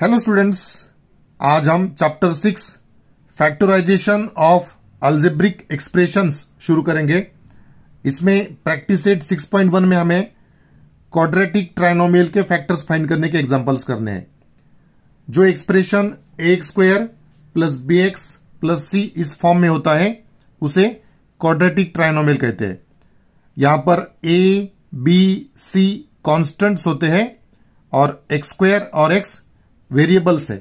hello students आज हम chapter six factorization of algebraic expressions शुरू करेंगे इसमें प्रैक्टिस एट 6.1 में हमें क्वाड्रेटिक ट्राइनोमियल के फैक्टर्स फाइंड करने के एग्जांपल्स करने हैं जो expression a square square plus b x plus c इस फॉर्म में होता है उसे क्वाड्रेटिक ट्राइनोमेल कहते हैं यहां पर ए बी सी कॉन्स्टेंट्स होते हैं और एक्स स्क्वेयर और एक्स वेरिएबल्स है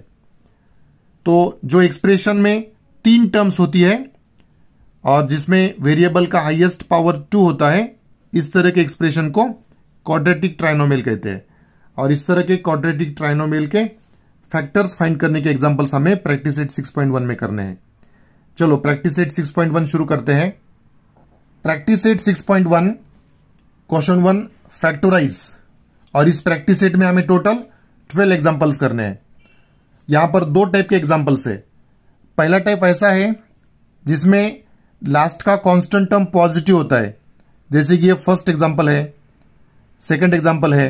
तो जो एक्सप्रेशन में तीन टर्म्स होती है और जिसमें वेरिएबल का हाईएस्ट पावर टू होता है इस तरह के एक्सप्रेशन को क्वाड्रेटिक ट्राइनोमेल कहते हैं और इस तरह के क्वाड्रेटिक ट्राइनोमेल के फैक्टर्स फाइंड करने के एग्जाम्पल्स हमें प्रैक्टिस एट सिक्स में करने हैं चलो प्रैक्टिस एट सिक्स शुरू करते हैं practice set six question one factorise और इस प्रैक्टिस सेट में हमें टोटल ट्वेल्व एग्जाम्पल्स करने हैं यहां पर दो टाइप के एग्जाम्पल्स है पहला टाइप ऐसा है जिसमें लास्ट का कांस्टेंट टर्म पॉजिटिव होता है जैसे कि ये फर्स्ट एग्जाम्पल है सेकंड एग्जाम्पल है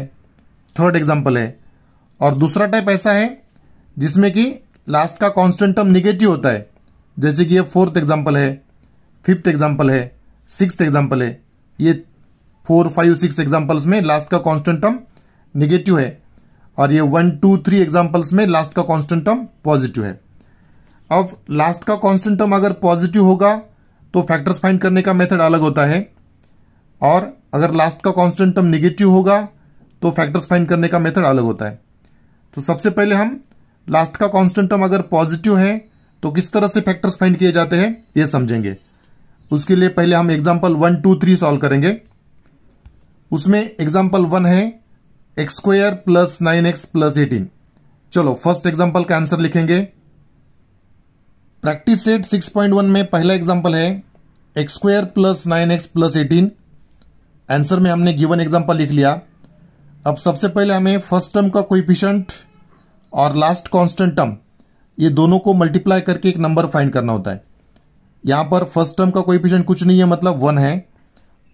थर्ड एग्जाम्पल है और दूसरा टाइप ऐसा है जिसमें कि लास्ट का कांस्टेंट टर्म निगेटिव होता है जैसे कि ये फोर्थ एग्जाम्पल है फिफ्थ एग्जाम्पल है सिक्स एग्जाम्पल है ये फोर फाइव सिक्स एग्जाम्पल्स में लास्ट का कॉन्स्टेंट टर्म निगेटिव है और ये वन टू थ्री एग्जाम्पल्स में लास्ट का कॉन्स्टेंट टर्म पॉजिटिव है अब लास्ट का कॉन्स्टेंट टर्म अगर पॉजिटिव होगा तो फैक्टर्स फाइंड करने का मेथड अलग होता है और अगर लास्ट का कॉन्स्टेंट टर्म निगेटिव होगा तो फैक्टर्स फाइंड करने का मेथड अलग होता है तो सबसे पहले हम लास्ट का कॉन्स्टेंट टर्म अगर पॉजिटिव है तो किस तरह से फैक्टर्स फाइंड किए जाते हैं ये समझेंगे उसके लिए पहले हम example one two three solve करेंगे उसमें एग्जाम्पल वन है x square plus nine x plus eighteen चलो फर्स्ट एग्जाम्पल का आंसर लिखेंगे प्रैक्टिस सेट 6.1 में पहला एग्जाम्पल है x square plus nine x plus eighteen answer में हमने गिवन एग्जाम्पल लिख लिया अब सबसे पहले हमें फर्स्ट टर्म का कोइफिशेंट और लास्ट कांस्टेंट टर्म ये दोनों को मल्टीप्लाई करके एक नंबर फाइंड करना होता है यहां पर फर्स्ट टर्म का कोइफिशेंट कुछ नहीं है मतलब वन है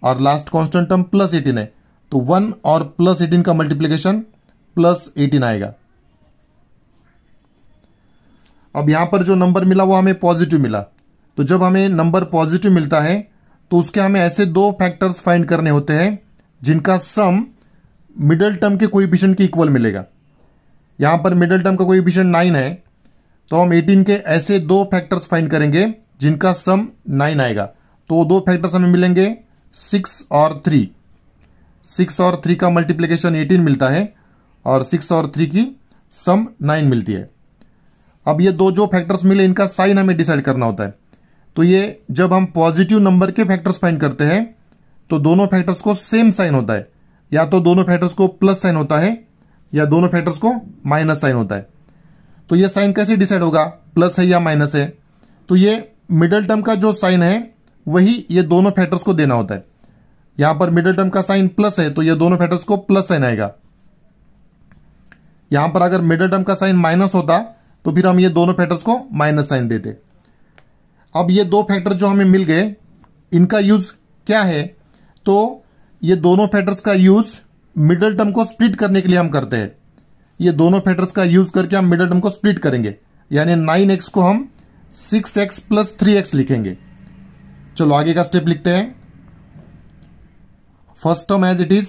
और last constant term plus eighteen है तो वन और प्लस एटीन का मल्टीप्लीकेशन प्लस एटीन आएगा अब यहां पर जो नंबर मिला वो हमें पॉजिटिव मिला तो जब हमें नंबर पॉजिटिव मिलता है तो उसके हमें ऐसे दो फैक्टर्स फाइंड करने होते हैं जिनका सम मिडल टर्म के कोईफिशियंट के इक्वल मिलेगा यहां पर मिडल टर्म का कोई नाइन है तो हम एटीन के ऐसे दो फैक्टर्स फाइंड करेंगे जिनका सम नाइन आएगा तो दो फैक्टर्स हमें मिलेंगे सिक्स और थ्री सिक्स और थ्री का मल्टीप्लीकेशन एटीन मिलता है और सिक्स और थ्री की सम नाइन मिलती है अब ये दो जो फैक्टर्स मिले इनका साइन हमें डिसाइड करना होता है तो ये जब हम पॉजिटिव नंबर के फैक्टर्स फाइन करते हैं तो दोनों फैक्टर्स को सेम साइन होता है या तो दोनों फैक्टर्स को प्लस साइन होता है या दोनों फैक्टर्स को माइनस साइन होता है तो ये साइन कैसे डिसाइड होगा प्लस है या माइनस है तो ये मिडल टर्म का जो साइन है वही ये दोनों फैक्टर्स को देना होता है यहां पर मिडिल टर्म का साइन प्लस है तो ये दोनों फैक्टर्स को प्लस साइन आएगा यहां पर अगर मिडिल टर्म का साइन माइनस होता तो फिर हम ये दोनों फैक्टर्स को माइनस साइन देते अब ये दो फैक्टर जो हमें मिल गए इनका यूज क्या है तो ये दोनों फैक्टर्स का यूज मिडल टर्म को स्प्लिट करने के लिए हम करते हैं ये दोनों फैक्टर्स का यूज करके हम मिडल टर्म को स्प्लिट करेंगे यानी नाइन एक्स को हम six x plus three x लिखेंगे चलो आगे का स्टेप लिखते हैं first term as it is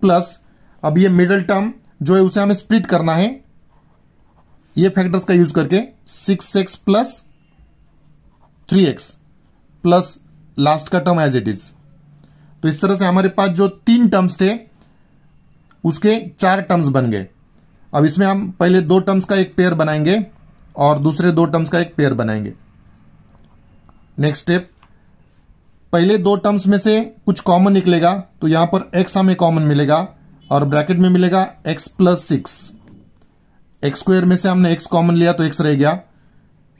plus अब ये मिडल टर्म जो है उसे हमें स्प्लिट करना है ये फैक्टर्स का यूज करके six x plus three x plus last का टर्म एज इट इज तो इस तरह से हमारे पास जो तीन टर्म्स थे उसके चार टर्म्स बन गए अब इसमें हम पहले दो टर्म्स का एक पेयर बनाएंगे और दूसरे दो टर्म्स का एक पेयर बनाएंगे नेक्स्ट स्टेप पहले दो टर्म्स में से कुछ कॉमन निकलेगा तो यहां पर एक्स हमें कॉमन मिलेगा और ब्रैकेट में मिलेगा x plus six x square में से हमने एक्स कॉमन लिया तो एक्स रह गया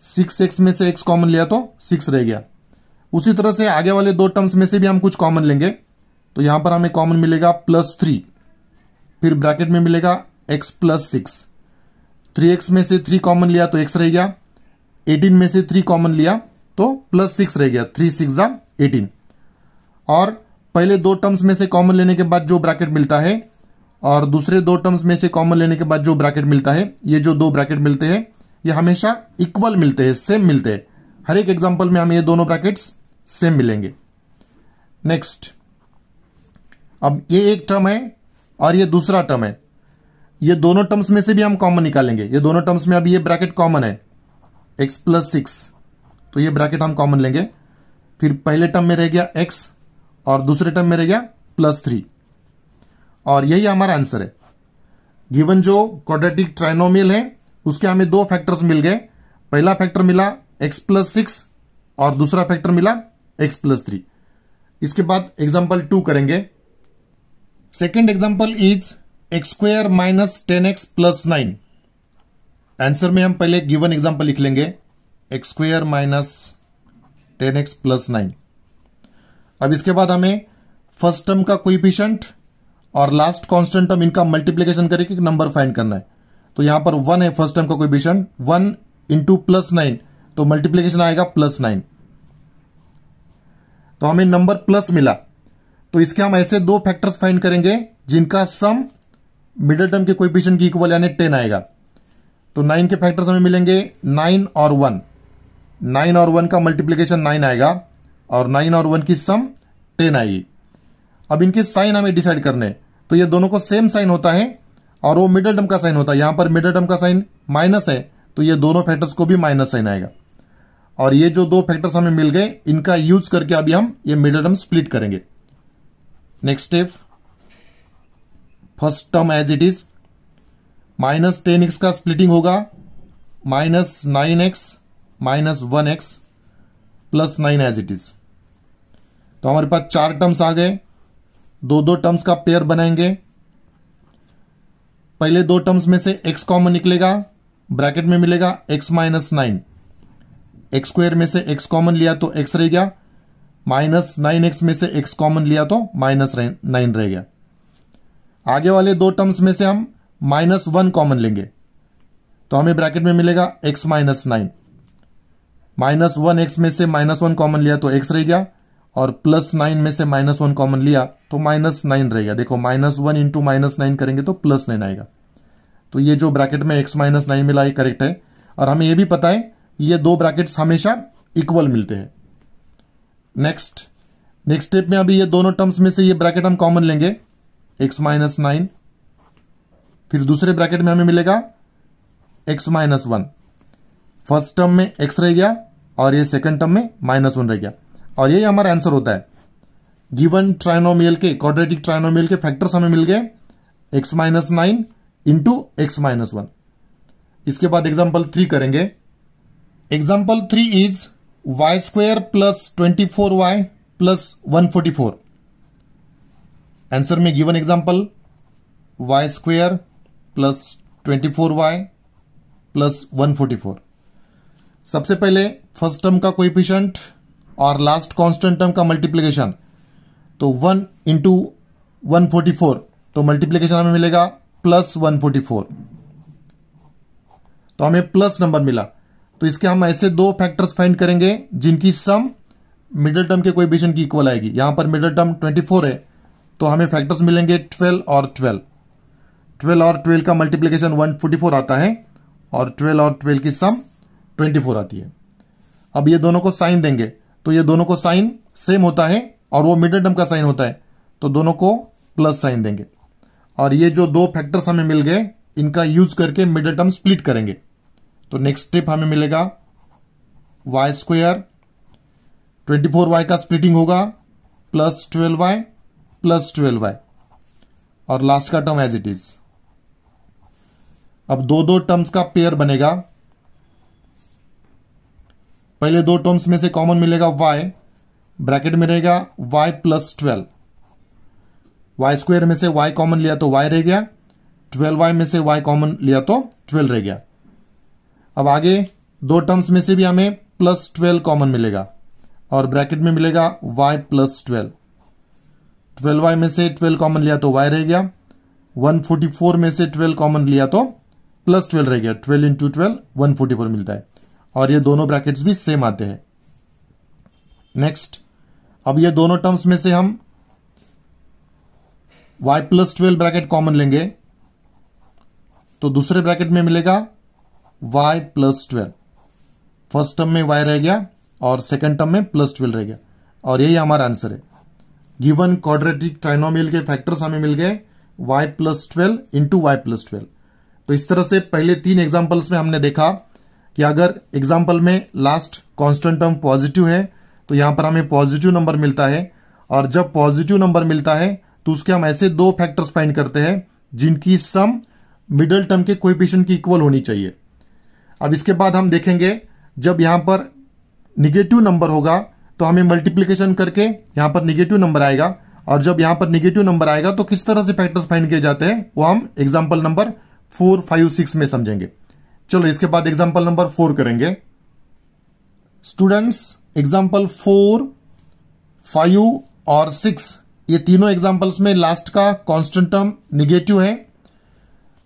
सिक्स एक्स में से एक्स कॉमन लिया तो सिक्स रह गया उसी तरह से आगे वाले दो टर्म्स में से भी हम कुछ कॉमन लेंगे तो यहां पर हमें कॉमन मिलेगा प्लस थ्री फिर ब्रैकेट में मिलेगा x plus six three x में से थ्री कॉमन लिया तो एक्स रह गया एटीन में से थ्री कॉमन लिया तो प्लस सिक्स रह गया थ्री सिक्स एटीन और पहले दो टर्म्स में से कॉमन लेने के बाद जो ब्रैकेट मिलता है और दूसरे दो टर्म्स में से कॉमन लेने के बाद जो ब्रैकेट मिलता है ये जो दो ब्रैकेट मिलते हैं ये हमेशा इक्वल मिलते हैं सेम मिलते हैं हर एक एग्जाम्पल में हमें ये दोनों ब्रैकेट्स सेम मिलेंगे नेक्स्ट अब ये एक टर्म है और ये दूसरा टर्म है ये दोनों टर्म्स में से भी हम कॉमन निकालेंगे ये दोनों टर्म्स में अभी ये ब्रैकेट कॉमन है एक्स प्लस सिक्स तो ये ब्रैकेट हम कॉमन लेंगे फिर पहले टर्म में रह गया एक्स और दूसरे टर्म में रह गया प्लस थ्री और यही हमारा आंसर है गिवन जो क्वाड्रेटिक ट्राइनोमियल है उसके हमें दो फैक्टर्स मिल गए पहला फैक्टर मिला एक्स प्लस सिक्स और दूसरा फैक्टर मिला एक्स प्लस थ्री इसके बाद एग्जाम्पल टू करेंगे second example is x square minus ten x plus nine answer में हम पहले गिवन एग्जाम्पल लिख लेंगे x square minus ten x plus nine अब इसके बाद हमें फर्स्ट टर्म का कोइफिशियंट और लास्ट कांस्टेंट टर्म इनका मल्टीप्लीकेशन करके नंबर फाइंड करना है तो यहां पर वन है फर्स्ट टर्म का coefficient one into plus nine तो मल्टीप्लीकेशन आएगा प्लस नाइन तो हमें नंबर प्लस मिला तो इसके हम ऐसे दो फैक्टर्स फाइंड करेंगे जिनका सम मिडिल टर्म के कोइफिशियंट की इक्वल यानी टेन आएगा तो नाइन के फैक्टर्स हमें मिलेंगे नाइन और वन नाइन और वन का मल्टीप्लीकेशन नाइन आएगा और नाइन और वन की सम टेन आएगी अब इनके साइन हमें डिसाइड करने तो ये दोनों को सेम साइन होता है और वो मिडल टर्म का साइन होता है यहां पर मिडल टर्म का साइन माइनस है तो ये दोनों फैक्टर्स को भी माइनस साइन आएगा और ये जो दो फैक्टर्स हमें मिल गए इनका यूज करके अभी हम ये मिडल टर्म स्प्लिट करेंगे next step first term as it is minus ten x का स्प्लिटिंग होगा minus nine x minus one x plus nine as it is तो हमारे पास चार टर्म्स आ गए दो दो टर्म्स का पेयर बनाएंगे पहले दो टर्म्स में से एक्स कॉमन निकलेगा ब्रैकेट में मिलेगा x minus nine x square में से एक्स कॉमन लिया तो एक्स रह गया माइनस नाइन एक्स में से एक्स कॉमन लिया तो माइनस नाइन रह गया आगे वाले दो टर्म्स में से हम माइनस वन कॉमन लेंगे तो हमें ब्रैकेट में मिलेगा x minus nine minus one x में से माइनस वन कॉमन लिया तो एक्स रह गया और प्लस नाइन में से माइनस वन कॉमन लिया तो माइनस नाइन रहेगा देखो minus one into minus nine करेंगे तो प्लस नाइन आएगा तो ये जो ब्रैकेट में एक्स माइनस नाइन मिला ये करेक्ट है और हमें ये भी पता है ये दो ब्रैकेट्स हमेशा इक्वल मिलते हैं नेक्स्ट नेक्स्ट स्टेप में अभी ये दोनों टर्म्स में से ये ब्रैकेट हम कॉमन लेंगे एक्स माइनस नाइन फिर दूसरे ब्रैकेट में हमें मिलेगा x minus one first term में एक्स रह गया और ये सेकंड टर्म में माइनस वन रह गया और यही हमारा आंसर होता है गिवन ट्राइनोमियल के क्वाड्रेटिक ट्राइनोमियल के फैक्टर्स हमें मिल गए x minus nine into x minus one इसके बाद एग्जाम्पल थ्री करेंगे example three is y square plus twenty four y plus one forty four answer में given example y square plus twenty four y plus one forty four सबसे पहले first term का coefficient और last constant term का multiplication तो one into one forty four तो multiplication हमें मिलेगा प्लस वन फोर्टी फोर तो हमें प्लस नंबर मिला तो इसके हम ऐसे दो फैक्टर्स फाइंड करेंगे जिनकी सम मिडिल टर्म के कोएफिशिएंट की इक्वल आएगी यहां पर मिडिल टर्म ट्वेंटी है तो हमें फैक्टर्स मिलेंगे ट्वेल्व और ट्वेल्व 12 और 12 का मल्टीप्लिकेशन 144 आता है और 12 और 12 की सम ट्वेंटी फोर आती है अब ये दोनों को साइन देंगे तो ये दोनों को साइन सेम होता है और वो मिडिल टर्म का साइन होता है तो दोनों को प्लस साइन देंगे और ये जो दो फैक्टर्स हमें मिल गए इनका यूज करके मिडिल टर्म स्प्लिट करेंगे तो नेक्स्ट स्टेप हमें मिलेगा y square twenty four y का स्प्लिटिंग होगा plus twelve y plus twelve y और लास्ट का टर्म एज इट इज अब दो दो टर्म्स का पेयर बनेगा पहले दो टर्म्स में से कॉमन मिलेगा वाई ब्रैकेट में रहेगा y plus twelve y square में से वाई कॉमन लिया तो वाई रह गया ट्वेल्व वाई में से वाई कॉमन लिया तो ट्वेल्व रह गया अब आगे दो टर्म्स में से भी हमें प्लस ट्वेल्व कॉमन मिलेगा और ब्रैकेट में मिलेगा y plus twelve twelve y में से ट्वेल्व कॉमन लिया तो वाई रह गया वन फोर्टी फोर में से ट्वेल्व कॉमन लिया तो प्लस ट्वेल्व रह गया twelve into twelve one forty four मिलता है और ये दोनों ब्रैकेट्स भी सेम आते हैं नेक्स्ट अब ये दोनों टर्म्स में से हम y plus twelve bracket common लेंगे तो दूसरे ब्रैकेट में मिलेगा y plus twelve first term में y रह गया और सेकेंड टर्म में प्लस ट्वेल्व रह गया और यही हमारा आंसर है गिवन क्वाड्रेटिक ट्राइनोमियल के फैक्टर्स हमें मिल गए y plus twelve into y plus twelve तो इस तरह से पहले तीन एग्जाम्पल्स में हमने देखा कि अगर एग्जाम्पल में लास्ट कॉन्स्टेंट टर्म पॉजिटिव है तो यहां पर हमें पॉजिटिव नंबर मिलता है और जब पॉजिटिव नंबर मिलता है तो उसके हम ऐसे दो फैक्टर्स फाइंड करते हैं जिनकी सम मिडल टर्म के कोएफिशिएंट की इक्वल होनी चाहिए अब इसके बाद हम देखेंगे जब यहां पर निगेटिव नंबर होगा तो हमें मल्टीप्लीकेशन करके यहां पर निगेटिव नंबर आएगा और जब यहां पर निगेटिव नंबर आएगा तो किस तरह से फैक्टर्स फाइंड किए जाते हैं वो हम example number four five six में समझेंगे चलो इसके बाद एग्जाम्पल नंबर फोर करेंगे स्टूडेंट्स एग्जाम्पल फोर फाइव और सिक्स ये तीनों एग्जाम्पल्स में लास्ट का कॉन्स्टेंट टर्म निगेटिव है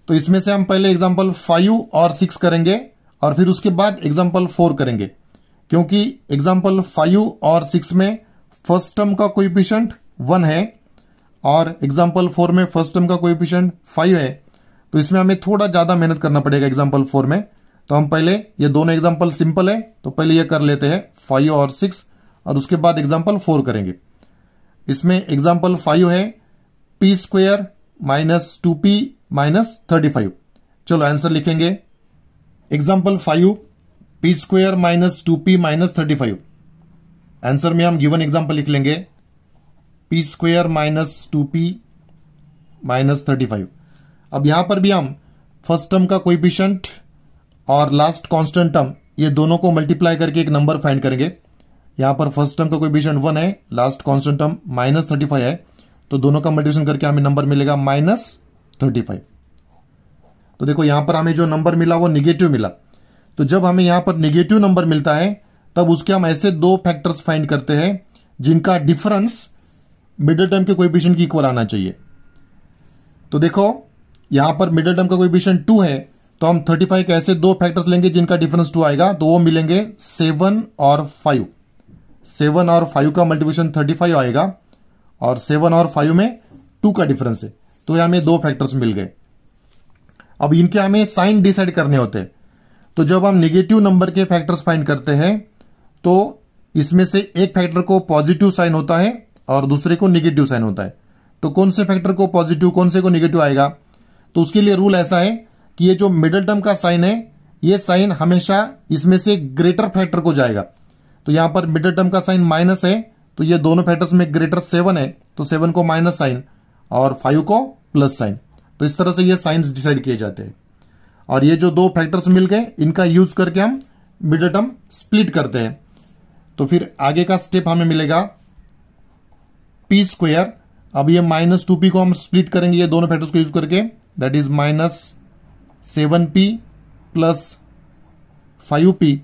तो इसमें से हम पहले एग्जाम्पल फाइव और सिक्स करेंगे और फिर उसके बाद एग्जाम्पल फोर करेंगे क्योंकि एग्जाम्पल फाइव और सिक्स में फर्स्ट टर्म का कोई पेशेंट वन है और एग्जाम्पल फोर में फर्स्ट टर्म का कोई पेशेंट फाइव है तो इसमें हमें थोड़ा ज़्यादा मेहनत करना पड़ेगा एग्जाम्पल फोर में तो हम पहले ये दोनों एग्जाम्पल सिंपल है तो पहले ये कर लेते हैं फाइव और सिक्स और उसके बाद एग्जाम्पल फोर करेंगे इसमें एग्जाम्पल फाइव है p square minus two p minus thirty five चलो आंसर लिखेंगे example five p square minus two p minus thirty five answer में हम गिवन एग्जाम्पल लिख लेंगे p square minus two p minus thirty five अब यहां पर भी हम फर्स्ट टर्म का कोइपिशेंट और लास्ट कॉन्स्टेंट टर्म ये दोनों को मल्टीप्लाई करके एक नंबर फाइंड करेंगे यहां पर फर्स्ट टर्म का कोइपिशेंट वन है last constant term minus thirty five है तो दोनों का मल्टीप्लेशन करके हमें नंबर मिलेगा माइनस थर्टी फाइव तो देखो यहां पर हमें जो नंबर मिला वो निगेटिव मिला तो जब हमें यहां पर निगेटिव नंबर मिलता है तब उसके हम ऐसे दो फैक्टर्स फाइंड करते हैं जिनका डिफरेंस मिडिल टर्म के कोएफिशिएंट की इक्वल आना चाहिए तो देखो यहां पर मिडिल टर्म का कोई टू है तो हम थर्टी फाइव ऐसे दो फैक्टर्स लेंगे जिनका डिफरेंस टू आएगा तो वो मिलेंगे सेवन और फाइव सेवन और फाइव का मल्टीप्लिकेशन थर्टी फाइव आएगा और सेवन और फाइव में टू का डिफरेंस है तो हमें दो फैक्टर्स मिल गए अब इनके हमें साइन डिसाइड करने होते हैं तो जब हम निगेटिव नंबर के फैक्टर्स फाइंड करते हैं तो इसमें से एक फैक्टर को पॉजिटिव साइन होता है और दूसरे को निगेटिव साइन होता है तो कौन से फैक्टर को पॉजिटिव कौन से को निगेटिव आएगा तो उसके लिए रूल ऐसा है कि ये जो मिडल टर्म का साइन है ये साइन हमेशा इसमें से ग्रेटर फैक्टर को जाएगा तो यहां पर मिडल टर्म का साइन माइनस है तो ये दोनों फैक्टर्स में ग्रेटर सेवन है तो सेवन को माइनस साइन और फाइव को प्लस साइन तो इस तरह से ये साइंस डिसाइड किए जाते हैं और ये जो दो फैक्टर्स मिल गए इनका यूज करके हम मिडल टर्म स्प्लिट करते हैं तो फिर आगे का स्टेप हमें मिलेगा पी स्क्वेयर अब ये माइनस टू पी को हम स्प्लिट करेंगे ये दोनों फैक्टर्स को यूज करके that is minus 7p plus 5p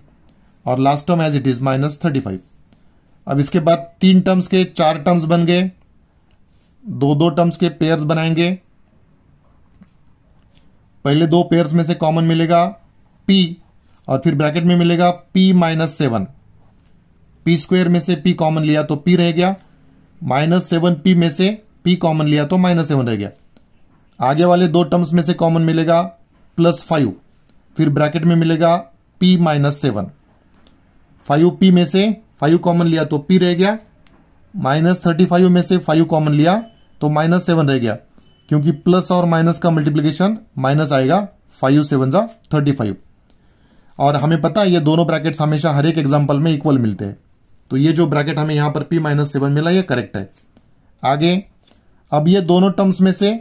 और last term as it is minus thirty five अब इसके बाद तीन टर्म्स के चार टर्म्स बन गए दो दो टर्म्स के पेयर्स बनाएंगे पहले दो पेयर्स में से कॉमन मिलेगा p और फिर ब्रैकेट में मिलेगा p minus seven p square में से p कॉमन लिया तो p रह गया माइनस सेवन पी में से p कॉमन लिया तो माइनस सेवन रह गया आगे वाले दो टर्म्स में से कॉमन मिलेगा प्लस फाइव फिर ब्रैकेट में मिलेगा p minus seven five p में से फाइव कॉमन लिया तो पी रह गया माइनस थर्टी फाइव में से फाइव कॉमन लिया तो माइनस सेवन रह गया क्योंकि प्लस और माइनस का मल्टीप्लीकेशन माइनस आएगा फाइव सेवन जा थर्टी फाइव और हमें पता है ये दोनों ब्रैकेट हमेशा हर एक एग्जाम्पल में इक्वल मिलते हैं तो ये जो ब्रैकेट हमें यहां पर पी माइनस सेवन मिला ये करेक्ट है आगे अब ये दोनों टर्म्स में से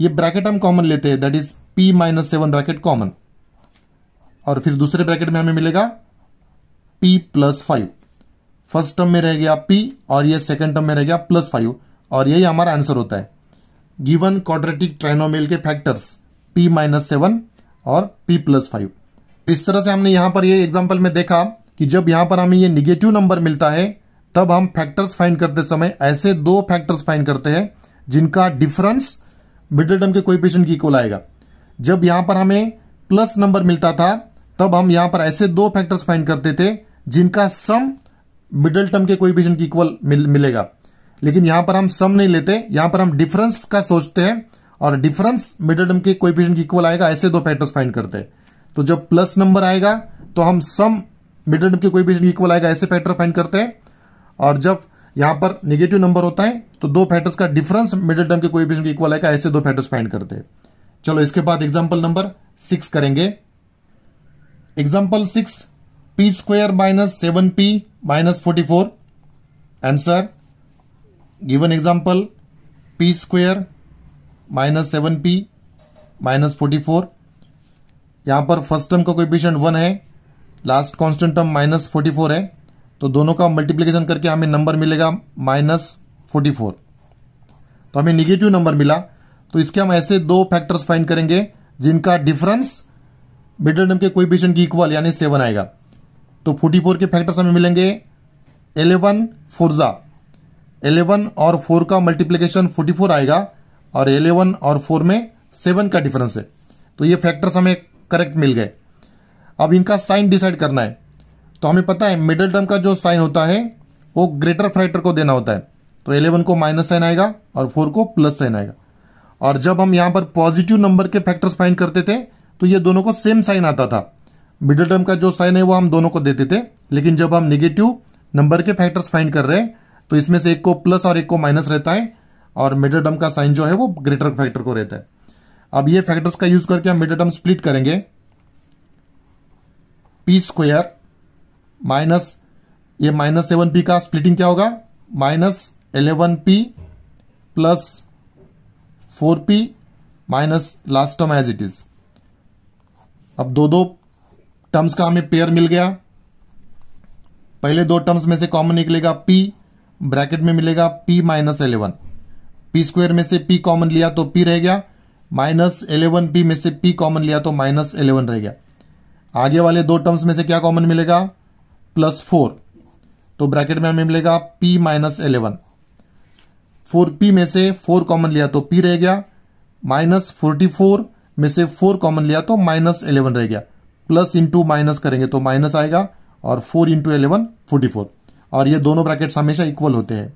ये ब्रैकेट हम कॉमन लेते हैं that is p minus seven bracket common और फिर दूसरे ब्रैकेट में हमें मिलेगा p plus five first term में रह गया पी और ये सेकंड टर्म में रह गया प्लस फाइव और यही हमारा आंसर होता है गिवन क्वाड्रेटिक ट्राइनोमेल के फैक्टर्स पी माइनस सेवन और पी प्लस फाइव इस तरह से हमने यहां पर ये एग्जाम्पल में देखा कि जब यहां पर हमें ये निगेटिव नंबर मिलता है तब हम फैक्टर्स फाइंड करते समय ऐसे दो फैक्टर्स फाइंड करते हैं जिनका डिफरेंस मिडिल टर्म के कोई पेशेंट की इक्वल आएगा जब यहां पर हमें प्लस नंबर मिलता था तब हम यहां पर ऐसे दो फैक्टर्स फाइंड करते थे जिनका सम मिडिल टर्म के कोई पेशेंट की इक्वल मिल, मिलेगा लेकिन यहां पर हम सम नहीं लेते यहां पर हम डिफरेंस का सोचते हैं और डिफरेंस मिडिल टर्म के कोई पेशेंट की इक्वल आएगा ऐसे दो फैक्टर्स फाइंड करते हैं तो जब प्लस नंबर आएगा तो हम सम मिडिल टर्म के कोई पेशेंट इक्वल आएगा ऐसे फैक्टर फाइंड करते हैं और जब यहां पर निगेटिव नंबर होता है तो दो फैक्टर्स का डिफरेंस मिडिल टर्म के कोई भी इक्वल आएगा ऐसे दो फैक्टर्स फाइंड करते हैं चलो इसके बाद एग्जाम्पल नंबर सिक्स करेंगे example six p square minus seven p minus forty four answer given example p square minus seven p minus forty four यहां पर फर्स्ट टर्म का कोई पेशेंट वन है last constant term minus forty four है तो दोनों का multiplication करके हमें नंबर मिलेगा माइनस फोर्टी फोर तो हमें निगेटिव नंबर मिला तो इसके हम ऐसे दो फैक्टर्स फाइंड करेंगे जिनका डिफरेंस मिडल टर्म के कोई पेशेंट की इक्वल यानी सेवन आएगा तो फोर्टी फोर के फैक्टर्स हमें मिलेंगे एलेवन फोरजा एलेवन और फोर का मल्टीप्लीकेशन फोर्टी फोर आएगा और एलेवन और फोर में सेवन का डिफरेंस है तो ये फैक्टर्स हमें करेक्ट मिल गए अब इनका साइन डिसाइड करना है तो हमें पता है मिडिल टर्म का जो साइन होता है वो ग्रेटर फैक्टर को देना होता है तो इलेवन को माइनस साइन आएगा और फोर को प्लस साइन आएगा और जब हम यहां पर पॉजिटिव नंबर के फैक्टर्स फाइंड करते थे तो ये दोनों को सेम साइन आता था मिडिल टर्म का जो साइन है वो हम दोनों को देते थे लेकिन जब हम निगेटिव नंबर के फैक्टर्स फाइंड कर रहे हैं तो इसमें से एक को प्लस और एक को माइनस रहता है और मिडिल टर्म का साइन जो है वो ग्रेटर फैक्टर को रहता है अब ये फैक्टर्स का यूज करके हम मिडिल टर्म स्प्लिट करेंगे पी स्क्वेयर माइनस ये माइनस सेवन पी का स्प्लिटिंग क्या होगा minus eleven p plus four p minus last term as it is अब दो दो टर्म्स का हमें पेयर मिल गया पहले दो टर्म्स में से कॉमन निकलेगा पी ब्रैकेट में मिलेगा p minus eleven p square में से पी कॉमन लिया तो पी रह गया माइनस एलेवन पी में से पी कॉमन लिया तो माइनस एलेवन रह गया आगे वाले दो टर्म्स में से क्या कॉमन मिलेगा प्लस फोर तो ब्रैकेट में हमें मिलेगा p minus eleven four p में से फोर कॉमन लिया तो पी रह गया माइनस फोर्टी फोर में से फोर कॉमन लिया तो माइनस एलेवन रह गया प्लस इंटू माइनस करेंगे तो माइनस आएगा और four into eleven forty four और ये दोनों ब्रैकेट हमेशा इक्वल होते हैं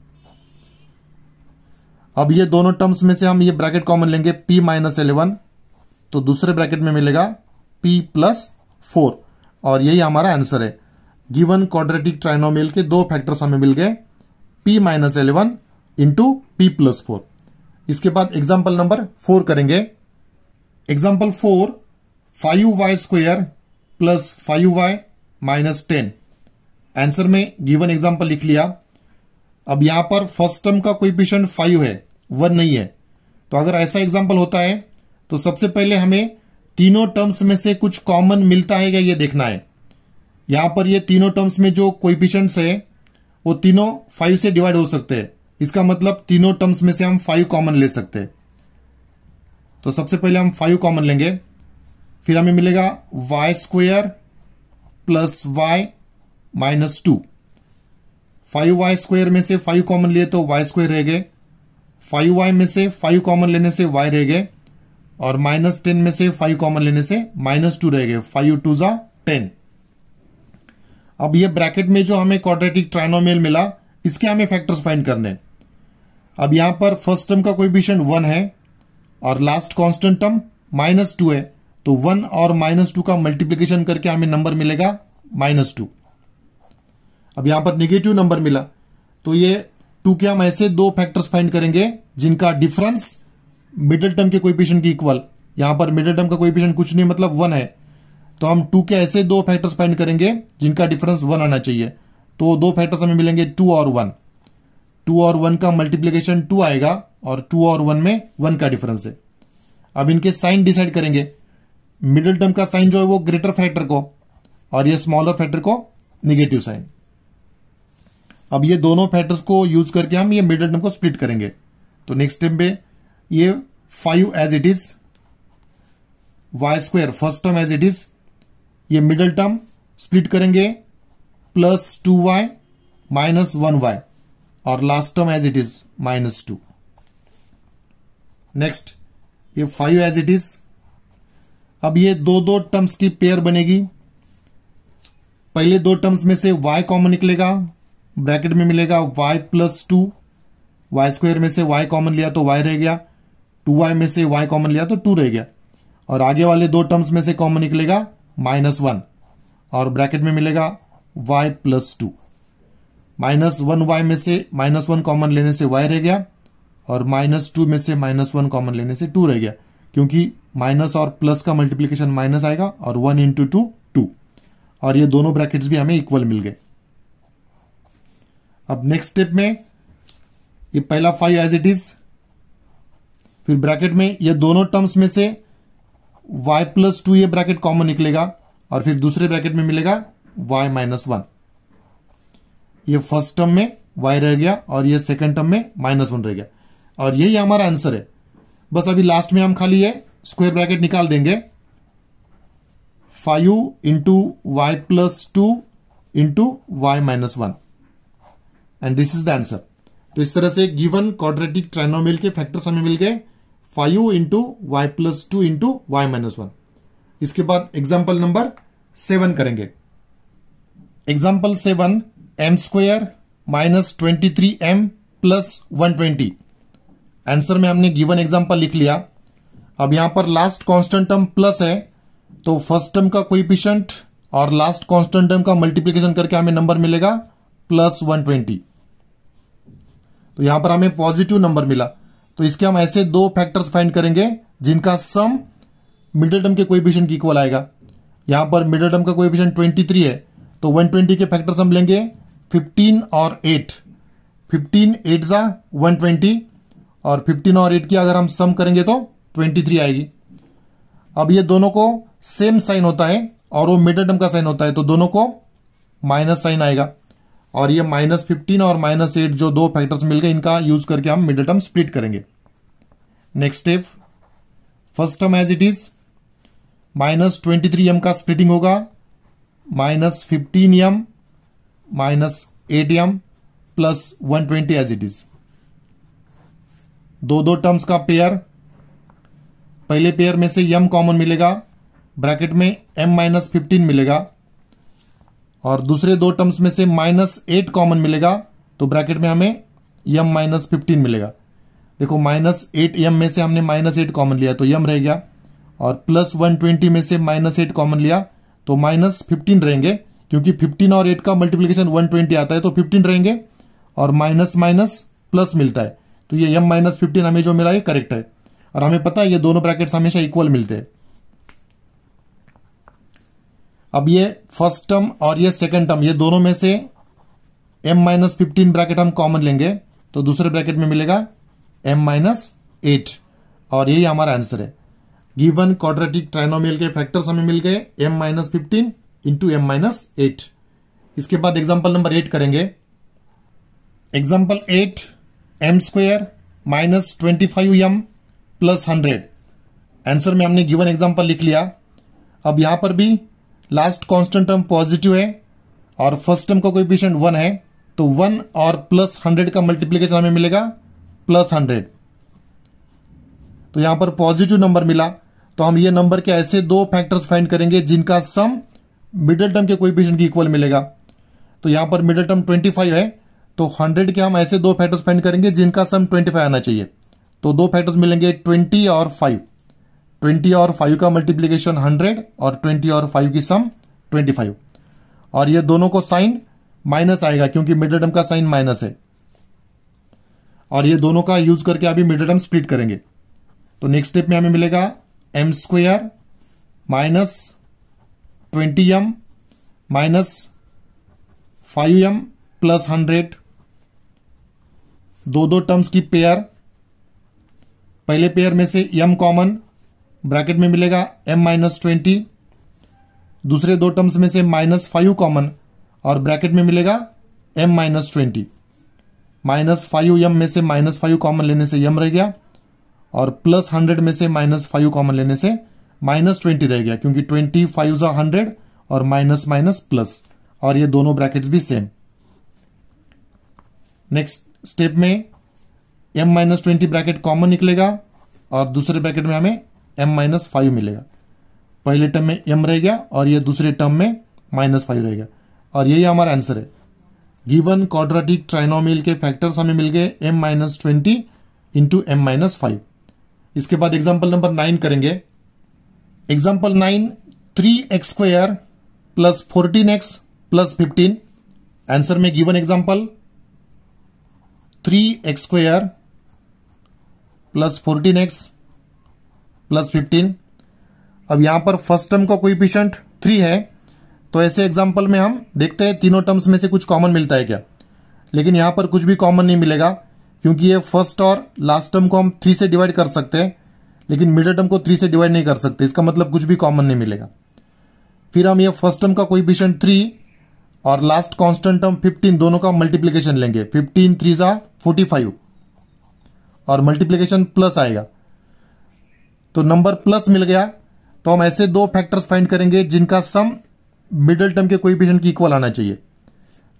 अब ये दोनों टर्म्स में से हम ये ब्रैकेट कॉमन लेंगे p माइनस एलेवन तो दूसरे ब्रैकेट में मिलेगा p प्लस फोर और यही हमारा आंसर है गिवन क्वाड्रेटिक ट्राइनोमियल के दो फैक्टर्स हमें मिल गए p minus eleven into p plus four इसके बाद एग्जाम्पल नंबर फोर करेंगे example four five y square plus five y minus ten answer में गिवन एग्जाम्पल लिख लिया अब यहां पर फर्स्ट टर्म का कोई पिशन फाइव है वन नहीं है तो अगर ऐसा एग्जाम्पल होता है तो सबसे पहले हमें तीनों टर्म्स में से कुछ कॉमन मिलता है क्या ये देखना है यहां पर ये तीनों टर्म्स में जो कोइफिशंट्स है वो तीनों फाइव से डिवाइड हो सकते हैं इसका मतलब तीनों टर्म्स में से हम फाइव कॉमन ले सकते हैं तो सबसे पहले हम फाइव कॉमन लेंगे फिर हमें मिलेगा y square plus y minus two five y square में से फाइव कॉमन लिए तो वाई स्क्वेयर रह गए फाइव वाई में से फाइव कॉमन लेने से वाई रह गए और माइनस टेन में से फाइव कॉमन लेने से माइनस टू रह गए फाइव टू ज़ा टेन अब ये ब्रैकेट में जो हमें क्वाड्रेटिक ट्राइनोमेल मिला इसके हमें फैक्टर्स फाइंड करने अब यहां पर फर्स्ट टर्म का कोइफिशियंट वन है और last constant term minus two है तो वन और माइनस टू का मल्टीप्लीकेशन करके हमें नंबर मिलेगा माइनस टू अब यहां पर निगेटिव नंबर मिला तो ये टू के हम ऐसे दो फैक्टर्स फाइंड करेंगे जिनका डिफरेंस मिडिल टर्म के कोइफिशियंट की इक्वल यहां पर मिडिल टर्म का कोइफिशियंट कुछ नहीं मतलब वन है तो हम टू के ऐसे दो फैक्टर्स फाइंड करेंगे जिनका डिफरेंस वन आना चाहिए तो दो फैक्टर्स हमें मिलेंगे टू और वन टू और वन का मल्टीप्लीकेशन टू आएगा और टू और वन में वन का डिफरेंस है अब इनके साइन डिसाइड करेंगे मिडिल टर्म का साइन जो है वो ग्रेटर फैक्टर को और ये स्मॉलर फैक्टर को निगेटिव साइन अब ये दोनों फैक्टर्स को यूज करके हम ये मिडिल टर्म को स्प्लिट करेंगे तो नेक्स्ट टर्म पे ये five as it is y square first term as it is ये मिडल टर्म स्प्लिट करेंगे plus two y minus one y और last term as it is minus two next ये five as it is अब ये दो दो terms की pair बनेगी पहले दो टर्म्स में से y कॉमन निकलेगा ब्रैकेट में मिलेगा y plus two y square में से y कॉमन लिया तो y रह गया टू वाई में से y कॉमन लिया तो टू रह गया और आगे वाले दो टर्म्स में से कॉमन निकलेगा माइनस वन और ब्रैकेट में मिलेगा y plus two minus one y में से माइनस वन कॉमन लेने से वाई रह गया और माइनस टू में से माइनस वन कॉमन लेने से टू रह गया क्योंकि माइनस और प्लस का मल्टीप्लीकेशन माइनस आएगा और वन इंटू टू टू और ये दोनों ब्रैकेट्स भी हमें इक्वल मिल गए अब नेक्स्ट स्टेप में ये पहला फाइव एज इट इज फिर ब्रैकेट में ये दोनों टर्म्स में से y प्लस टू ये ब्रैकेट कॉमन निकलेगा और फिर दूसरे ब्रैकेट में मिलेगा y माइनस वन ये फर्स्ट टर्म में y रह गया और ये सेकंड टर्म में माइनस वन रह गया और यही हमारा आंसर है बस अभी लास्ट में हम खाली ये स्क्वायर ब्रैकेट निकाल देंगे five into y plus two into y minus one and this is the answer तो इस तरह से गिवन क्वाड्रेटिक ट्राइनोमिल के फैक्टर्स हमें मिल गए five into y plus two into y minus one इसके बाद एग्जाम्पल नंबर सेवन करेंगे example seven m square minus twenty three m plus one twenty answer में हमने गिवन एग्जाम्पल लिख लिया अब यहां पर लास्ट कॉन्स्टेंट टर्म प्लस है तो फर्स्ट टर्म का कोइपिशंट और लास्ट कॉन्स्टेंट टर्म का मल्टीप्लीकेशन करके हमें नंबर मिलेगा प्लस वन ट्वेंटी तो यहां पर हमें पॉजिटिव नंबर मिला तो इसके हम ऐसे दो फैक्टर्स फाइंड करेंगे जिनका सम मिडिल टर्म के कोई की इक्वल आएगा यहां पर मिडिल टर्म का कोएफिशिएंट 23 है तो 120 के फैक्टर्स हम लेंगे 15 और 8 15 एट ज़ा ट्वेंटी और 15 और 8 की अगर हम सम करेंगे तो 23 आएगी अब ये दोनों को सेम साइन होता है और वो मिडिल टर्म का साइन होता है तो दोनों को माइनस साइन आएगा और ये माइनस फिफ्टीन और माइनस एट जो दो फैक्टर्स मिल गए इनका यूज करके हम मिडिल टर्म स्प्लिट करेंगे next step first term as it is minus twenty three M का स्प्लिटिंग होगा minus fifteen M minus eight M plus one twenty as it is दो दो टर्म्स का पेयर पहले पेयर में से यम कॉमन मिलेगा ब्रैकेट में एम माइनस फिफ्टीन मिलेगा और दूसरे दो टर्म्स में से माइनस एट कॉमन मिलेगा तो ब्रैकेट में हमें यम माइनस फिफ्टीन मिलेगा देखो माइनस एट यम में से हमने माइनस एट कॉमन लिया तो यम रह गया और प्लस वन ट्वेंटी में से माइनस एट कॉमन लिया तो माइनस फिफ्टीन रहेंगे क्योंकि फिफ्टीन और एट का मल्टीप्लीकेशन वन ट्वेंटी आता है तो फिफ्टीन रहेंगे और माइनस माइनस प्लस मिलता है तो ये यम माइनस फिफ्टीन हमें जो मिला ये करेक्ट है और हमें पता है ये दोनों ब्रैकेट्स हमेशा इक्वल मिलते हैं अब ये फर्स्ट टर्म और ये सेकेंड टर्म ये दोनों में से एम माइनस फिफ्टीन ब्रैकेट हम कॉमन लेंगे तो दूसरे ब्रैकेट में मिलेगा एम माइनस एट और यही हमारा आंसर है गिवन क्वाड्रेटिक ट्राइनोमियल के फैक्टर्स हमें मिल गए m minus fifteen into M minus eight इसके बाद एग्जाम्पल नंबर एट करेंगे example eight M square minus twenty five M plus hundred answer में हमने गिवन एग्जाम्पल लिख लिया अब यहां पर भी लास्ट कॉन्स्टेंट टर्म पॉजिटिव है और फर्स्ट टर्म का कोई पेशेंट वन है तो वन और प्लस हंड्रेड का मल्टीप्लीकेशन हमें मिलेगा प्लस हंड्रेड तो यहां पर पॉजिटिव नंबर मिला तो हम ये नंबर के ऐसे दो फैक्टर्स फाइंड करेंगे जिनका सम मिडिल टर्म के कोई पेशेंट की इक्वल मिलेगा तो यहां पर मिडिल टर्म ट्वेंटी फाइव है तो हंड्रेड के हम ऐसे दो फैक्टर्स फाइंड करेंगे जिनका सम ट्वेंटी फाइव आना चाहिए तो दो फैक्टर्स मिलेंगे ट्वेंटी और फाइव ट्वेंटी और फाइव का मल्टीप्लीकेशन हंड्रेड और ट्वेंटी और फाइव की सम ट्वेंटी फाइव और ये दोनों को साइन माइनस आएगा क्योंकि मिडल टर्म का साइन माइनस है और ये दोनों का यूज करके अभी मिडल टर्म स्प्लिट करेंगे तो नेक्स्ट स्टेप में हमें मिलेगा M square minus twenty M minus five M plus hundred दो दो टर्म्स की पेयर पहले पेयर में से एम कॉमन ब्रैकेट में मिलेगा एम माइनस ट्वेंटी दूसरे दो टर्म्स में से माइनस फाइव कॉमन और ब्रैकेट में मिलेगा M minus twenty minus five M में से माइनस फाइव कॉमन लेने से m रह गया और प्लस हंड्रेड में से माइनस फाइव कॉमन लेने से माइनस ट्वेंटी रह गया क्योंकि ट्वेंटी फाइव सा हंड्रेड और माइनस माइनस प्लस और ये दोनों ब्रैकेट्स भी सेम नेक्स्ट स्टेप में M minus twenty bracket common निकलेगा और दूसरे ब्रैकेट में हमें एम माइनस फाइव मिलेगा पहले टर्म में एम रह गया और ये दूसरे टर्म में माइनस फाइव रहेगा और यही हमारा आंसर है गिवन क्वाड्रेटिक ट्राइनोमियल के फैक्टर्स हमें मिल गए M minus twenty into M minus five इसके बाद एग्जाम्पल नंबर नाइन करेंगे example nine three X square plus fourteen X plus fifteen answer में given example three X square plus fourteen X plus fifteen अब यहां पर first term का coefficient three है तो ऐसे एग्जाम्पल में हम देखते हैं तीनों टर्म्स में से कुछ कॉमन मिलता है क्या लेकिन यहां पर कुछ भी कॉमन नहीं मिलेगा क्योंकि ये फर्स्ट और लास्ट टर्म को हम थ्री से डिवाइड कर सकते हैं लेकिन मिडल टर्म को थ्री से डिवाइड नहीं कर सकते इसका मतलब कुछ भी कॉमन नहीं मिलेगा फिर हम ये फर्स्ट टर्म का कोई पिशंट थ्री और लास्ट कॉन्स्टेंट टर्म फिफ्टीन दोनों का मल्टीप्लीकेशन लेंगे फिफ्टीन थ्री जा फोर्टी फाइव और मल्टीप्लीकेशन प्लस आएगा तो नंबर प्लस मिल गया तो हम ऐसे दो फैक्टर्स फाइंड करेंगे जिनका सम मिडिल टर्म के कोई पेशेंट की इक्वल आना चाहिए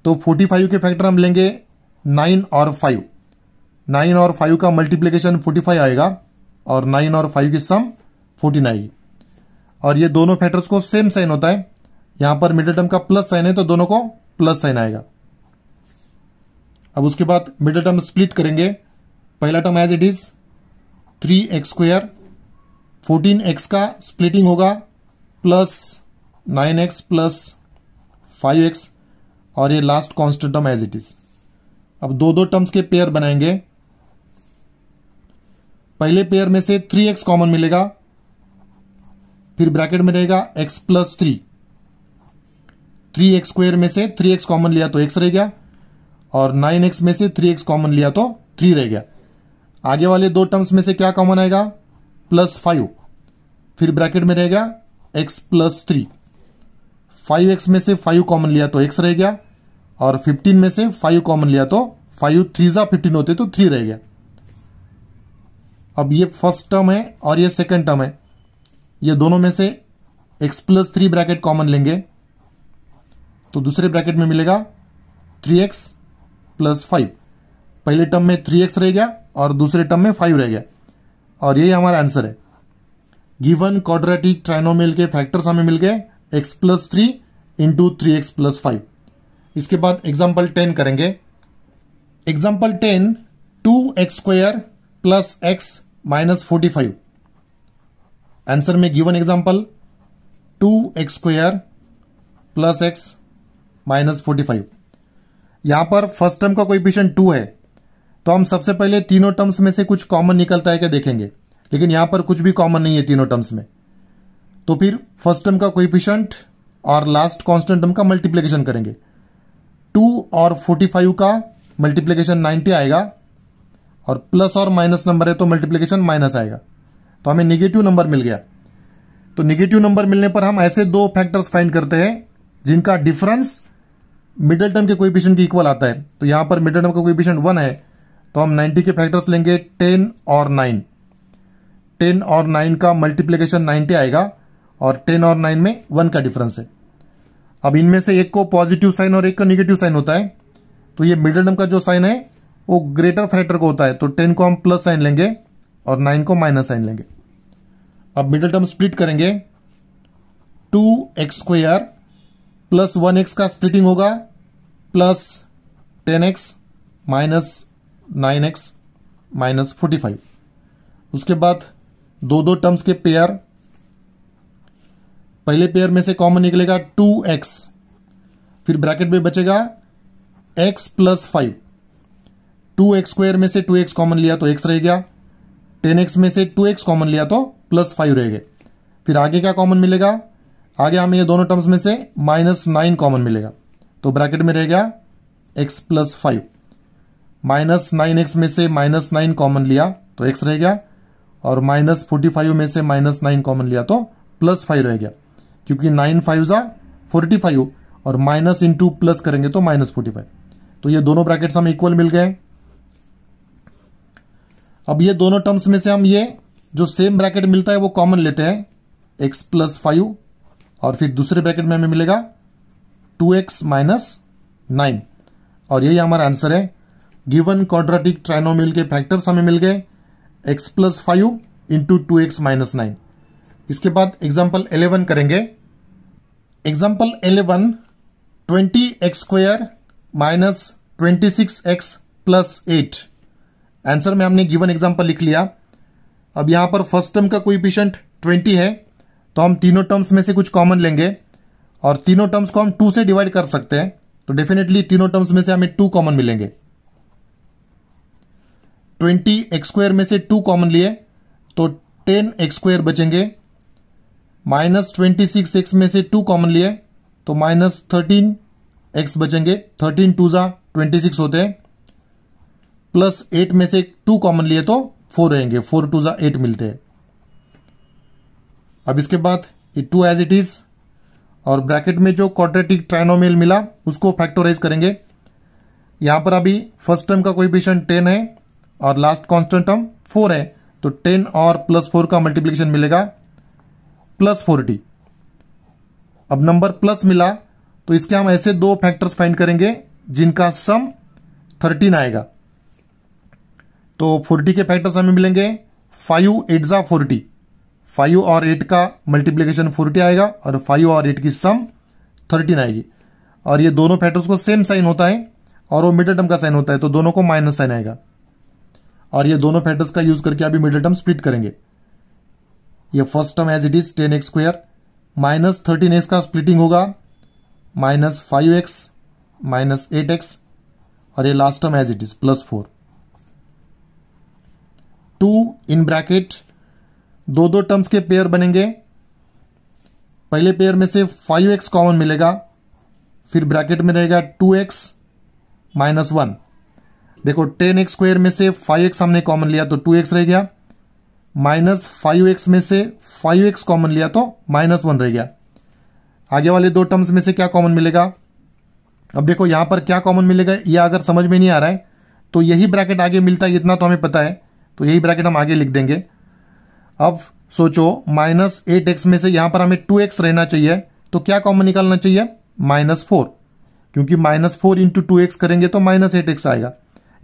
तो 45 के फैक्टर हम लेंगे 9 और 5 9 और 5 का मल्टीप्लीकेशन 45 आएगा और 9 और 5 की सम 14 आएगी और ये दोनों फैक्टर्स को सेम साइन होता है यहां पर मिडिल टर्म का प्लस साइन है तो दोनों को प्लस साइन आएगा अब उसके बाद मिडिल टर्म स्प्लिट करेंगे पहला term as it is three X square fourteen X का स्प्लिटिंग होगा plus nine x plus five X और ये last constant term as it is अब दो दो टर्म्स के पेयर बनाएंगे पहले पेयर में से थ्री एक्स कॉमन मिलेगा फिर ब्रैकेट में रहेगा X plus three three X square में से थ्री एक्स कॉमन लिया तो एक्स रह गया और नाइन एक्स में से थ्री एक्स कॉमन लिया तो थ्री रह गया आगे वाले दो टर्म्स में से क्या कॉमन आएगा प्लस फाइव फिर ब्रैकेट में रह गया X plus three five X में से फाइव कॉमन लिया तो एक्स रह गया और फिफ्टीन में से फाइव कॉमन लिया तो फाइव थ्री जा फिफ्टीन होते तो थ्री रह गया अब ये फर्स्ट टर्म है और ये सेकंड टर्म है ये दोनों में से X plus three bracket common लेंगे तो दूसरे ब्रैकेट में मिलेगा थ्री एक्स प्लस फाइव पहले टर्म में थ्री एक्स रह गया और दूसरे टर्म में फाइव रह गया और यही हमारा आंसर है गिवन क्वाड्रेटिक ट्राइनोमियल के फैक्टर्स हमें मिल गए X plus three into three x plus five इसके बाद एग्जाम्पल टेन करेंगे example ten two X square plus X minus forty five answer में given example two X square plus X minus forty five यहां पर first term का कोई to है तो हम सबसे पहले तीनों टर्म्स में से कुछ कॉमन निकलता है क्या देखेंगे लेकिन यहां पर कुछ भी कॉमन नहीं है तीनों टर्म्स में तो फिर फर्स्ट टर्म का पिशंट और लास्ट कॉन्स्टेंट टर्म का मल्टीप्लीकेशन करेंगे टू और फोर्टी फाइव का मल्टीप्लीकेशन नाइन्टी आएगा और प्लस और माइनस नंबर है तो मल्टीप्लीकेशन माइनस आएगा तो हमें निगेटिव नंबर मिल गया तो निगेटिव नंबर मिलने पर हम ऐसे दो फैक्टर्स फाइंड करते हैं जिनका डिफरेंस मिडिल टर्म के कोई की इक्वल आता है तो यहां पर मिडिल टर्म का कोई वन है तो हम 90 के फैक्टर्स लेंगे 10 और 9 10 और 9 का मल्टीप्लीकेशन 90 आएगा और 10 और 9 में वन का डिफरेंस है अब इनमें से एक को पॉजिटिव साइन और एक का निगेटिव साइन होता है तो ये मिडिल टर्म का जो साइन है वो ग्रेटर फैक्टर को होता है तो टेन को हम प्लस साइन लेंगे और नाइन को माइनस साइन लेंगे अब मिडिल टर्म स्प्लिट करेंगे two X square plus one X का स्प्लिटिंग होगा plus ten X minus nine x minus forty five उसके बाद दो दो टर्म्स के पेयर पहले पेयर में से कॉमन निकलेगा टू एक्स फिर ब्रैकेट में बचेगा X plus five two X square में से टू एक्स कॉमन लिया तो एक्स रह गया टेन एक्स में से टू एक्स कॉमन लिया तो प्लस फाइव रह गए फिर आगे क्या कॉमन मिलेगा आगे हमें ये दोनों टर्म्स में से माइनस नाइन कॉमन मिलेगा तो ब्रैकेट में रह गया X plus five minus nine X में से माइनस नाइन कॉमन लिया तो एक्स रह गया और माइनस फोर्टी फाइव में से माइनस नाइन कॉमन लिया तो प्लस फाइव रह गया क्योंकि नाइन फाइव ज़ा फोर्टी फाइव और माइनस इंटू प्लस करेंगे तो माइनस फोर्टी फाइव तो ये दोनों ब्रैकेट्स हमें इक्वल मिल गए अब ये दोनों टर्म्स में से हम ये जो सेम ब्रैकेट मिलता है वो कॉमन लेते हैं एक्स प्लस फाइव और फिर दूसरे ब्रैकेट में हमें मिलेगा टू एक्स माइनस नाइन और यही हमारा आंसर है गिवन क्वाड्रेटिक ट्राइनोमिल के फैक्टर्स हमें मिल गए X plus five into two X minus nine इसके बाद एग्जाम्पल एलेवन करेंगे example eleven twenty X square minus twenty six x plus eight answer में हमने गिवन एग्जाम्पल लिख लिया अब यहां पर फर्स्ट टर्म का कोई पेशेंट ट्वेंटी है तो हम तीनों टर्म्स में से कुछ कॉमन लेंगे और तीनों टर्म्स को हम टू से डिवाइड कर सकते हैं तो डेफिनेटली तीनों टर्म्स में से हमें टू कॉमन मिलेंगे ट्वेंटी एक्स स्क्वायर में से टू कॉमन लिए तो टेन एक्स स्क्वायर बचेंगे माइनस ट्वेंटी सिक्स एक्स में से टू कॉमन लिए तो माइनस थर्टीन एक्स बचेंगे थर्टीन टू ज़ा ट्वेंटी सिक्स होते हैं प्लस एट में से टू कॉमन लिए तो फोर रहेंगे फोर टू ज़ा एट मिलते हैं अब इसके बाद ये टू एज इट इज़ और ब्रैकेट में जो क्वाड्रेटिक ट्राइनोमेल मिला उसको फैक्टोराइज करेंगे यहां पर अभी फर्स्ट टर्म का कोई पेशन टेन है और लास्ट कॉन्स्टेंट टर्म फोर है तो टेन और प्लस फोर का मल्टीप्लीकेशन मिलेगा प्लस फोर्टी अब नंबर प्लस मिला तो इसके हम ऐसे दो फैक्टर्स फाइंड करेंगे जिनका सम थर्टीन आएगा तो फोर्टी के फैक्टर्स हमें मिलेंगे फाइव एट ज़ा फोर्टी फाइव और एट का मल्टीप्लीकेशन फोर्टी आएगा और फाइव और एट की सम थर्टीन आएगी और ये दोनों फैक्टर्स को सेम साइन होता है और वो मिडल टर्म का साइन होता है तो दोनों को माइनस साइन आएगा और ये दोनों फैक्टर्स का यूज करके अभी मिडिल टर्म स्प्लिट करेंगे ये first term as it is ten X square minus thirteen X का स्प्लिटिंग होगा minus five X minus eight X और ये last term as it is plus four two in bracket दो दो terms के pair बनेंगे पहले पेयर में से फाइव एक्स कॉमन मिलेगा फिर ब्रैकेट में रहेगा टू एक्स माइनस वन देखो टेन एक्स स्क्वायर में से फाइव एक्स हमने कॉमन लिया तो टू एक्स रह गया माइनस फाइव एक्स में से फाइव एक्स कॉमन लिया तो माइनस वन रह गया आगे वाले दो टर्म्स में से क्या कॉमन मिलेगा अब देखो यहां पर क्या कॉमन मिलेगा ये अगर समझ में नहीं आ रहा है तो यही ब्रैकेट आगे मिलता है इतना तो हमें पता है तो यही ब्रैकेट हम आगे लिख देंगे अब सोचो माइनस एट एक्स में से यहां पर हमें टू एक्स रहना चाहिए तो क्या कॉमन निकालना चाहिए माइनस फोर क्योंकि minus four into two X करेंगे तो माइनस एट एक्स आएगा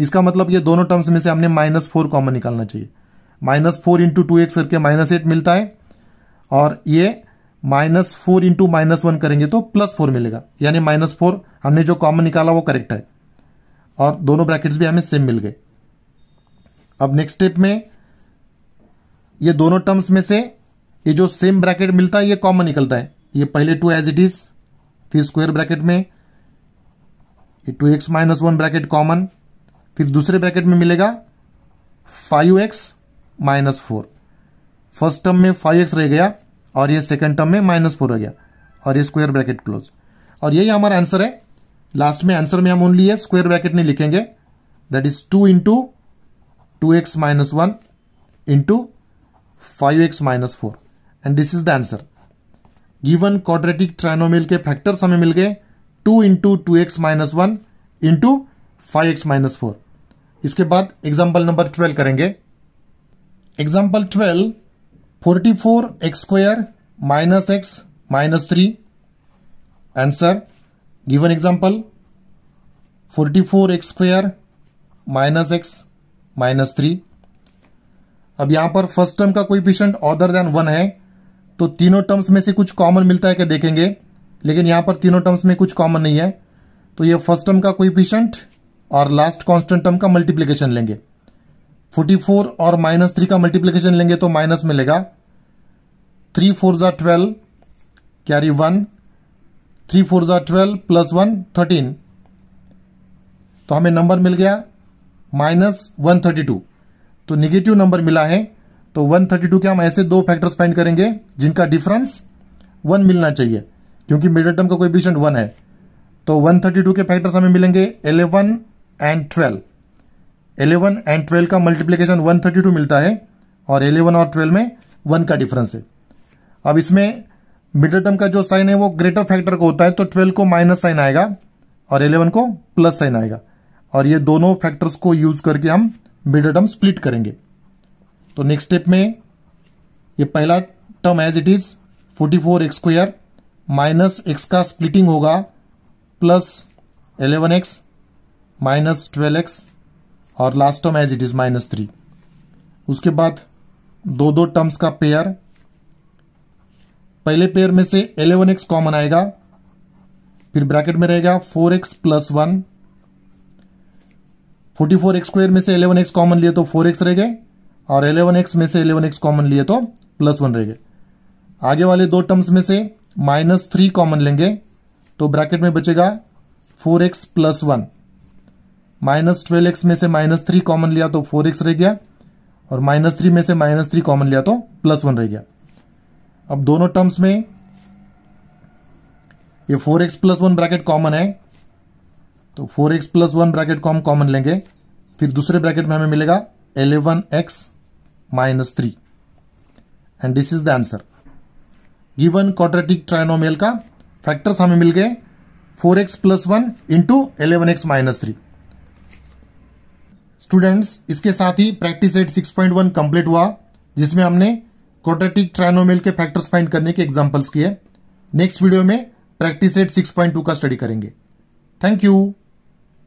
इसका मतलब ये दोनों टर्म्स में से हमने माइनस फोर कॉमन निकालना चाहिए minus four into two X करके माइनस एट मिलता है और ये minus four into minus one करेंगे तो प्लस फोर मिलेगा यानी माइनस फोर हमने जो कॉमन निकाला वो करेक्ट है और दोनों ब्रैकेट्स भी हमें सेम मिल गए अब नेक्स्ट स्टेप में ये दोनों टर्म्स में से ये जो सेम ब्रैकेट मिलता है ये कॉमन निकलता है ये पहले टू एज इट इज फिर स्क्वायर ब्रैकेट में two X minus one bracket common फिर दूसरे ब्रैकेट में मिलेगा five X minus four first term में फाइव एक्स रह गया और ये सेकेंड टर्म में माइनस फोर रह गया और ये स्क्वायर ब्रैकेट क्लोज और यही हमारा आंसर है लास्ट में आंसर में हम ओनली ये स्क्वायर ब्रैकेट नहीं लिखेंगे that is two into two X minus one into five X minus four and this is the answer given quadratic trinomial के फैक्टर्स हमें मिल गए two into two X minus one into five X minus four इसके बाद example number twelve करेंगे example twelve forty four X square minus X minus three answer given example forty four X square minus X minus three अब यहां पर first term का कोई patient order then one है तो तीनों टर्म्स में से कुछ कॉमन मिलता है क्या देखेंगे लेकिन यहां पर तीनों टर्म्स में कुछ कॉमन नहीं है तो ये फर्स्ट टर्म का कोई पेशेंट और लास्ट कॉन्स्टेंट टर्म का मल्टीप्लीकेशन लेंगे 44 और माइनस थ्री का मल्टीप्लीकेशन लेंगे तो माइनस मिलेगा थ्री फोर ज़ा twelve carry one three four ज़ा ट्वेल्व प्लस वन थर्टीन तो हमें नंबर मिल गया माइनस वन थर्टी टू तो निगेटिव नंबर मिला है तो 132 के हम ऐसे दो फैक्टर्स फाइंड करेंगे जिनका डिफरेंस वन मिलना चाहिए क्योंकि मिडिल टर्म का कोई वन है तो 132 के फैक्टर्स हमें मिलेंगे 11 and twelve eleven and twelve का मल्टीप्लीकेशन वन थर्टी टू मिलता है और एलेवन और ट्वेल्व में वन का डिफरेंस है अब इसमें मिडल टर्म का जो साइन है वो ग्रेटर फैक्टर का होता है तो ट्वेल्व को माइनस साइन आएगा और इलेवन को प्लस साइन आएगा और ये दोनों फैक्टर्स को यूज करके हम मिडल टर्म स्प्लिट करेंगे तो नेक्स्ट स्टेप में ये पहला term as it is forty four X square minus X का स्प्लिटिंग होगा plus eleven X minus twelve X और last term as it is minus three उसके बाद दो दो टर्म्स का पेयर पहले पेयर में से एलेवन एक्स कॉमन आएगा फिर ब्रैकेट में रहेगा four X plus one forty four X square में से एलेवन एक्स कॉमन लिए तो फोर एक्स रह गए और एलेवन एक्स में से एलेवन एक्स कॉमन लिए तो प्लस वन रह गए आगे वाले दो टर्म्स में से माइनस थ्री कॉमन लेंगे तो ब्रैकेट में बचेगा four X plus one minus twelve X में से माइनस थ्री कॉमन लिया तो फोर एक्स रह गया और माइनस थ्री में से माइनस थ्री कॉमन लिया तो प्लस वन रह गया अब दोनों टर्म्स में ये four X plus one bracket common है तो four X plus one bracket को हम कॉमन लेंगे फिर दूसरे ब्रैकेट में हमें मिलेगा eleven X minus three and this is the answer given quadratic trinomial का फैक्टर्स हमें मिल गए four X plus one into eleven X minus three students इसके साथ ही प्रैक्टिस एट 6.1 कंप्लीट हुआ जिसमें हमने क्वाड्रेटिक ट्राइनोमेल के फैक्टर्स फाइंड करने के एग्जांपल्स किए नेक्स्ट वीडियो में प्रैक्टिस एट 6.2 का स्टडी करेंगे थैंक यू